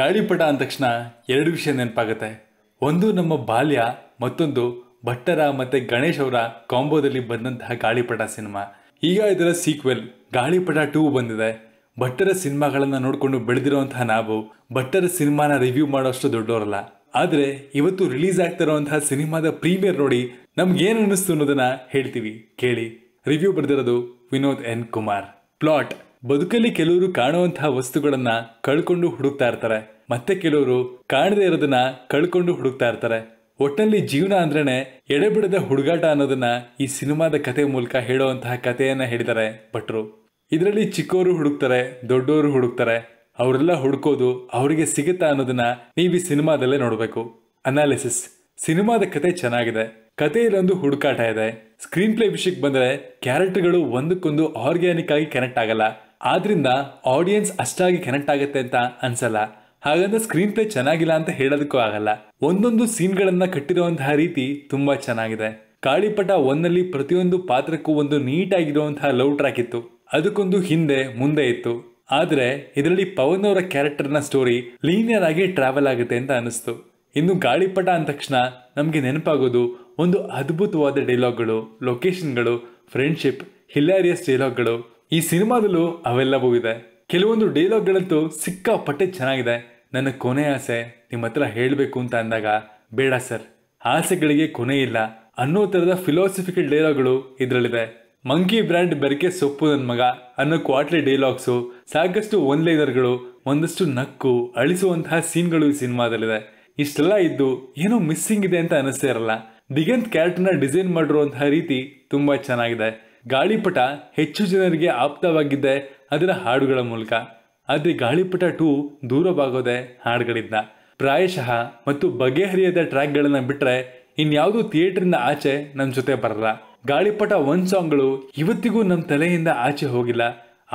ಗಾಳಿಪಟ ಅಂದ ತಕ್ಷಣ ಎರಡು ವಿಷಯ ನೆನಪಾಗುತ್ತೆ ಒಂದು ನಮ್ಮ ಬಾಲ್ಯ ಮತ್ತೊಂದು ಭಟ್ಟರ ಮತ್ತೆ ಗಣೇಶ್ ಅವರ ಕಾಂಬೋದಲ್ಲಿ ಬಂದಂತಹ ಗಾಳಿಪಟ ಸಿನಿಮಾ ಈಗ ಇದರ ಸೀಕ್ವೆಲ್ ಗಾಳಿಪಟ ಟೂ ಬಂದಿದೆ ಭಟ್ಟರ ಸಿನಿಮಾಗಳನ್ನ ನೋಡಿಕೊಂಡು ಬೆಳೆದಿರುವಂತಹ ನಾವು ಭಟ್ಟರ ಸಿನಿಮಾನ ರಿವ್ಯೂ ಮಾಡೋಷ್ಟು ದೊಡ್ಡವರಲ್ಲ ಆದರೆ ಇವತ್ತು ರಿಲೀಸ್ ಆಗ್ತಿರೋಂತಹ ಸಿನಿಮಾದ ಪ್ರೀಮಿಯರ್ ನೋಡಿ ನಮ್ಗೇನು ಅನ್ನಿಸ್ತು ಅನ್ನೋದನ್ನ ಹೇಳ್ತೀವಿ ಕೇಳಿ ರಿವ್ಯೂ ಬರೆದಿರೋದು ವಿನೋದ್ ಎನ್ ಕುಮಾರ್ ಪ್ಲಾಟ್ ಬದುಕಲ್ಲಿ ಕೆಲವರು ಕಾಣುವಂತಹ ವಸ್ತುಗಳನ್ನ ಕಳ್ಕೊಂಡು ಹುಡುಕ್ತಾ ಇರ್ತಾರೆ ಮತ್ತೆ ಕೆಲವರು ಕಾಣದೇ ಇರೋದನ್ನ ಕಳ್ಕೊಂಡು ಹುಡುಕ್ತಾ ಇರ್ತಾರೆ ಒಟ್ಟಲ್ಲಿ ಜೀವನ ಅಂದ್ರೆ ಎಡೆಬಿಡದ ಹುಡುಗಾಟ ಅನ್ನೋದನ್ನ ಈ ಸಿನಿಮಾದ ಕತೆ ಮೂಲಕ ಹೇಳುವಂತಹ ಕಥೆಯನ್ನ ಹೇಳಿದ್ದಾರೆ ಭಟ್ರು ಇದರಲ್ಲಿ ಚಿಕ್ಕವರು ಹುಡುಕ್ತಾರೆ ದೊಡ್ಡವರು ಹುಡುಕ್ತಾರೆ ಅವರೆಲ್ಲ ಹುಡುಕೋದು ಅವರಿಗೆ ಸಿಗುತ್ತಾ ಅನ್ನೋದನ್ನ ನೀವು ಈ ಸಿನಿಮಾದಲ್ಲೇ ನೋಡಬೇಕು ಅನಾಲಿಸಿಸ್ ಸಿನಿಮಾದ ಕತೆ ಚೆನ್ನಾಗಿದೆ ಕಥೆಯಲ್ಲಿ ಒಂದು ಹುಡುಕಾಟ ಇದೆ ಸ್ಕ್ರೀನ್ ಪ್ಲೇ ವಿಷಯಕ್ಕೆ ಬಂದರೆ ಕ್ಯಾರೆಕ್ಟರ್ಗಳು ಒಂದಕ್ಕೊಂದು ಆರ್ಗ್ಯಾನಿಕ್ ಆಗಿ ಕನೆಕ್ಟ್ ಆಗಲ್ಲ ಆದ್ರಿಂದ ಆಡಿಯನ್ಸ್ ಅಷ್ಟಾಗಿ ಕನೆಕ್ಟ್ ಆಗುತ್ತೆ ಅಂತ ಅನ್ಸಲ್ಲ ಹಾಗಂದ್ರೆ ಸ್ಕ್ರೀನ್ ಪ್ಲೇ ಚೆನ್ನಾಗಿಲ್ಲ ಅಂತ ಹೇಳೋದಕ್ಕೂ ಆಗಲ್ಲ ಒಂದೊಂದು ಸೀನ್ಗಳನ್ನ ಕಟ್ಟಿರುವಂತಹ ರೀತಿ ತುಂಬಾ ಚೆನ್ನಾಗಿದೆ ಕಾಳಿಪಟ ಒಂದಲ್ಲಿ ಪ್ರತಿಯೊಂದು ಪಾತ್ರಕ್ಕೂ ಒಂದು ನೀಟಾಗಿರುವಂತಹ ಲವ್ ಟ್ರ್ಯಾಕ್ ಇತ್ತು ಅದಕ್ಕೊಂದು ಹಿಂದೆ ಮುಂದೆ ಇತ್ತು ಆದ್ರೆ ಇದರಲ್ಲಿ ಪವನ್ ಅವರ ಕ್ಯಾರೆಕ್ಟರ್ನ ಸ್ಟೋರಿ ಲೀನಿಯರ್ ಆಗಿ ಟ್ರಾವೆಲ್ ಆಗುತ್ತೆ ಅಂತ ಅನಿಸ್ತು ಇನ್ನು ಗಾಳಿಪಟ ಅಂದ ತಕ್ಷಣ ನಮಗೆ ನೆನಪಾಗೋದು ಒಂದು ಅದ್ಭುತವಾದ ಡೈಲಾಗ್ಗಳು ಲೊಕೇಶನ್ಗಳು ಫ್ರೆಂಡ್ಶಿಪ್ ಹಿಲಾರಿಯಸ್ ಡೈಲಾಗ್ಗಳು ಈ ಸಿನಿಮಾದಲ್ಲೂ ಅವೆಲ್ಲವೂ ಇದೆ ಕೆಲವೊಂದು ಡೈಲಾಗ್ಗಳಂತೂ ಸಿಕ್ಕಾಪಟ್ಟೆ ಚೆನ್ನಾಗಿದೆ ನನ್ನ ಕೊನೆ ಆಸೆ ನಿಮ್ಮ ಹತ್ರ ಹೇಳಬೇಕು ಅಂತ ಅಂದಾಗ ಬೇಡ ಸರ್ ಆಸೆಗಳಿಗೆ ಕೊನೆ ಇಲ್ಲ ಅನ್ನೋ ಥರದ ಫಿಲಾಸಫಿಕಲ್ ಡೈಲಾಗ್ಗಳು ಇದರಲ್ಲಿದೆ ಮಂಕಿ ಬ್ರ್ಯಾಂಡ್ ಬೆರಕೆ ಸೊಪ್ಪು ನನ್ನ ಮಗ ಅನ್ನೋ ಕ್ವಾಟ್ಲಿ ಡೈಲಾಗ್ಸು ಸಾಕಷ್ಟು ಒನ್ ಲೈನರ್ಗಳು ಒಂದಷ್ಟು ನಕ್ಕು ಅಳಿಸುವಂತಹ ಸೀನ್ಗಳು ಈ ಸಿನಿಮಾದಲ್ಲಿದೆ ಇಷ್ಟೆಲ್ಲ ಇದ್ದು ಏನೋ ಮಿಸ್ಸಿಂಗ್ ಇದೆ ಅಂತ ಅನಿಸ್ತಾ ಇರಲ್ಲ ದಿಗಂತ್ ಕ್ಯಾರೆಕ್ಟರ್ನ ಡಿಸೈನ್ ಮಾಡಿರುವಂತಹ ರೀತಿ ತುಂಬ ಚೆನ್ನಾಗಿದೆ ಗಾಳಿಪಟ ಹೆಚ್ಚು ಜನರಿಗೆ ಆಪ್ತವಾಗಿದ್ದೆ ಅದರ ಹಾಡುಗಳ ಮೂಲಕ ಆದರೆ ಗಾಳಿಪಟ ಟೂ ದೂರವಾಗೋದೆ ಹಾಡುಗಳಿಂದ ಪ್ರಾಯಶಃ ಮತ್ತು ಬಗೆಹರಿಯದ ಟ್ರ್ಯಾಕ್ಗಳನ್ನು ಬಿಟ್ಟರೆ ಇನ್ಯಾವುದೂ ಥಿಯೇಟ್ರಿಂದ ಆಚೆ ನಮ್ಮ ಜೊತೆ ಬರಲ್ಲ ಗಾಳಿಪಟ ಒನ್ ಸಾಂಗ್ಗಳು ಇವತ್ತಿಗೂ ನಮ್ಮ ತಲೆಯಿಂದ ಆಚೆ ಹೋಗಿಲ್ಲ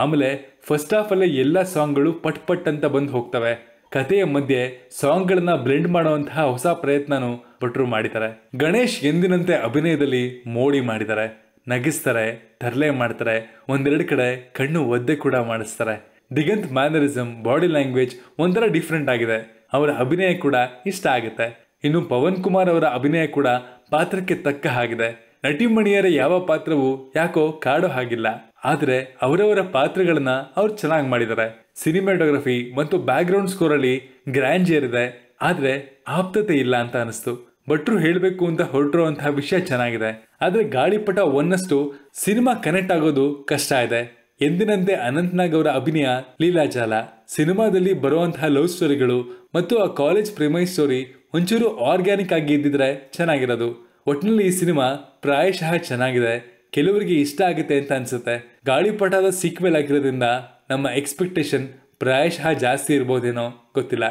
ಆಮೇಲೆ ಫಸ್ಟ್ ಹಾಫಲ್ಲೇ ಎಲ್ಲ ಸಾಂಗ್ಗಳು ಪಟ್ ಪಟ್ ಅಂತ ಬಂದು ಹೋಗ್ತವೆ ಕಥೆಯ ಮಧ್ಯೆ ಸಾಂಗ್ಗಳನ್ನ ಬ್ಲೆಂಡ್ ಮಾಡುವಂತಹ ಹೊಸ ಪ್ರಯತ್ನನೂ ಭಟ್ರು ಮಾಡಿದ್ದಾರೆ ಗಣೇಶ್ ಎಂದಿನಂತೆ ಅಭಿನಯದಲ್ಲಿ ಮೋಡಿ ಮಾಡಿದ್ದಾರೆ ನಗಿಸ್ತಾರೆ ಟರ್ಲೆ ಮಾಡ್ತಾರೆ ಒಂದೆರಡು ಕಡೆ ಕಣ್ಣು ಒದ್ದೆ ಕೂಡ ಮಾಡಿಸ್ತಾರೆ ದಿಗಂತ್ ಮ್ಯಾನರಿಸಮ್ ಬಾಡಿ ಲ್ಯಾಂಗ್ವೇಜ್ ಒಂಥರ ಡಿಫ್ರೆಂಟ್ ಆಗಿದೆ ಅವರ ಅಭಿನಯ ಕೂಡ ಇಷ್ಟ ಆಗುತ್ತೆ ಇನ್ನು ಪವನ್ ಕುಮಾರ್ ಅವರ ಅಭಿನಯ ಕೂಡ ಪಾತ್ರಕ್ಕೆ ತಕ್ಕ ಹಾಗಿದೆ ನಟಿಮಣಿಯರ ಯಾವ ಪಾತ್ರವೂ ಯಾಕೋ ಕಾಡೋ ಹಾಗಿಲ್ಲ ಆದರೆ ಅವರವರ ಪಾತ್ರಗಳನ್ನ ಅವ್ರು ಚೆನ್ನಾಗಿ ಮಾಡಿದ್ದಾರೆ ಸಿನಿಮಾಟೋಗ್ರಫಿ ಮತ್ತು ಬ್ಯಾಕ್ ಗ್ರೌಂಡ್ ಸ್ಕೋರಲ್ಲಿ ಗ್ರ್ಯಾಂಡ್ ಇದೆ ಆದರೆ ಆಪ್ತತೆ ಇಲ್ಲ ಅಂತ ಅನಿಸ್ತು ಭಟ್ರು ಹೇಳಬೇಕು ಅಂತ ಹೊರಟಿರೋ ವಿಷಯ ಚೆನ್ನಾಗಿದೆ ಆದರೆ ಗಾಳಿಪಟ ಒಂದಷ್ಟು ಸಿನಿಮಾ ಕನೆಕ್ಟ್ ಆಗೋದು ಕಷ್ಟ ಇದೆ ಎಂದಿನಂತೆ ಅನಂತನಾಗ್ ಅವರ ಅಭಿನಯ ಲೀಲಾಜಾಲ ಸಿನಿಮಾದಲ್ಲಿ ಬರುವಂತಹ ಲವ್ ಸ್ಟೋರಿಗಳು ಮತ್ತು ಆ ಕಾಲೇಜ್ ಪ್ರೇಮೈ ಸ್ಟೋರಿ ಒಂಚೂರು ಆರ್ಗ್ಯಾನಿಕ್ ಆಗಿ ಇದ್ದಿದ್ರೆ ಚೆನ್ನಾಗಿರೋದು ಒಟ್ಟಿನಲ್ಲಿ ಈ ಸಿನಿಮಾ ಪ್ರಾಯಶಃ ಚೆನ್ನಾಗಿದೆ ಕೆಲವರಿಗೆ ಇಷ್ಟ ಆಗುತ್ತೆ ಅಂತ ಅನ್ಸುತ್ತೆ ಗಾಳಿಪಟದ ಸೀಕ್ವೆಲ್ ಆಗಿರೋದ್ರಿಂದ ನಮ್ಮ ಎಕ್ಸ್ಪೆಕ್ಟೇಷನ್ ಪ್ರಾಯಶಃ ಜಾಸ್ತಿ ಇರ್ಬೋದೇನೋ ಗೊತ್ತಿಲ್ಲ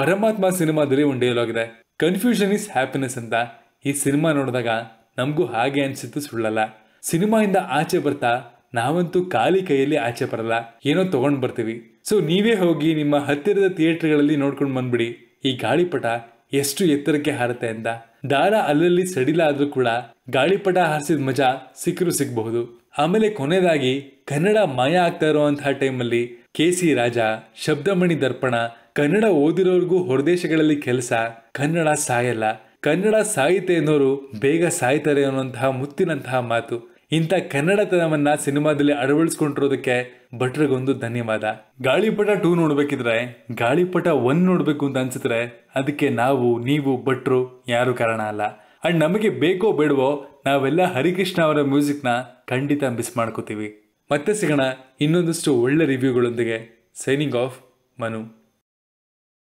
ಪರಮಾತ್ಮ ಸಿನಿಮಾದಲ್ಲಿ ಒಂದು ಡೈಲಾಗ್ ಇದೆ ಕನ್ಫ್ಯೂಷನ್ ಇಸ್ ಹ್ಯಾಪಿನೆಸ್ ಅಂತ ಈ ಸಿನಿಮಾ ನೋಡಿದಾಗ ನಮಗೂ ಹಾಗೆ ಅನ್ಸಿತ್ತು ಸುಳ್ಳಲ್ಲ ಸಿನಿಮಾಯಿಂದ ಆಚೆ ಬರ್ತಾ ನಾವಂತೂ ಖಾಲಿ ಕೈಯಲ್ಲಿ ಆಚೆ ಬರಲ್ಲ ಏನೋ ತಗೊಂಡ್ ಬರ್ತೀವಿ ಸೊ ನೀವೇ ಹೋಗಿ ನಿಮ್ಮ ಹತ್ತಿರದ ಥಿಯೇಟರ್ಗಳಲ್ಲಿ ನೋಡ್ಕೊಂಡು ಬಂದ್ಬಿಡಿ ಈ ಗಾಳಿಪಟ ಎಷ್ಟು ಎತ್ತರಕ್ಕೆ ಹಾರುತ್ತೆ ಅಂತ ದಾರ ಅಲ್ಲಲ್ಲಿ ಸಡಿಲ ಆದ್ರೂ ಕೂಡ ಗಾಳಿಪಟ ಹಾರಿಸಿದ ಮಜಾ ಸಿಕ್ಕರೂ ಸಿಗಬಹುದು ಆಮೇಲೆ ಕೊನೆಯದಾಗಿ ಕನ್ನಡ ಮಾಯ ಆಗ್ತಾ ಇರುವಂತಹ ಟೈಮಲ್ಲಿ ಕೆ ಸಿ ರಾಜ ಶಬ್ದಮಣಿ ದರ್ಪಣ ಕನ್ನಡ ಓದಿರೋರ್ಗೂ ಹೊರದೇಶಗಳಲ್ಲಿ ಕೆಲಸ ಕನ್ನಡ ಸಾಯಲ್ಲ ಕನ್ನಡ ಸಾಯಿತೆ ಎನ್ನುವರು ಬೇಗ ಸಾಯ್ತಾರೆ ಅನ್ನುವಂತಹ ಮುತ್ತಿನಂತಹ ಮಾತು ಇಂಥ ಕನ್ನಡತನವನ್ನ ಸಿನಿಮಾದಲ್ಲಿ ಅಳವಡಿಸ್ಕೊಂಡಿರೋದಕ್ಕೆ ಭಟ್ರಿಗೊಂದು ಧನ್ಯವಾದ ಗಾಳಿಪಟ ಟೂ ನೋಡ್ಬೇಕಿದ್ರೆ ಗಾಳಿಪಟ ಒನ್ ನೋಡ್ಬೇಕು ಅಂತ ಅನ್ಸಿದ್ರೆ ಅದಕ್ಕೆ ನಾವು ನೀವು ಭಟ್ರು ಯಾರು ಕಾರಣ ಅಲ್ಲ ಅಂಡ್ ನಮಗೆ ಬೇಕೋ ಬೇಡವೋ ನಾವೆಲ್ಲ ಹರಿಕೃಷ್ಣ ಅವರ ಮ್ಯೂಸಿಕ್ನ ಖಂಡಿತ ಮಿಸ್ ಮಾಡ್ಕೋತೀವಿ ಮತ್ತೆ ಸಿಗೋಣ ಇನ್ನೊಂದಷ್ಟು ಒಳ್ಳೆ ರಿವ್ಯೂಗಳೊಂದಿಗೆ ಸೈನಿಂಗ್ ಆಫ್ ಮನು